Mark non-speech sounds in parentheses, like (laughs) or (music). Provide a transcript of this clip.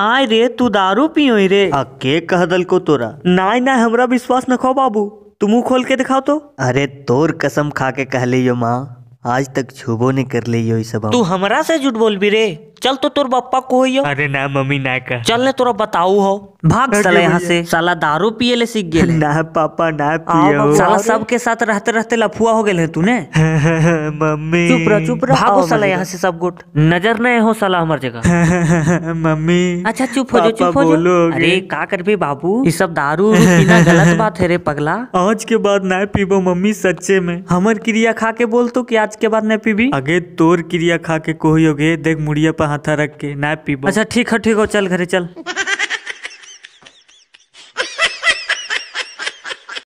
आय रे तू दारू पियो रे आ के कह दल को तोरा नाय ना हमरा विश्वास न खो बाबू तुम खोल के दिखाओ तो अरे तोर कसम खा के कह लियो माँ आज तक छुबो नहीं कर लियो सब तू हमरा से झूठ बोल भी रे चल तो तोर बप्पा को हो अरे ना मम्मी ना कर चल ने तोरा बताऊ हो भाग साला यहाँ से साला दारू पिए ले सीख गए ना पापा ना पियो साला सब के साथ रहते रहते लफुआ हो गए तूने (laughs) मम्मी चुप रह चुप रह भागो साला यहाँ से सब गुट नजर नहीं हो साला हमारे जगह (laughs) मम्मी अच्छा चुप हो जो चुप हो जो अरे का कर भी बाबू ये सब दारू (laughs) पीना गलत बात है रे पगला आज के बाद ना पीबो मम्मी सच्चे में हमार क्रिया खा के बोल तो की आज के बाद ना पीबी अगे तोर क्रिया खा के कोई कोहियोगे देख मुड़िया पर हाथा रख के ना पीबो अच्छा ठीक है ठीक हो चल घरे चल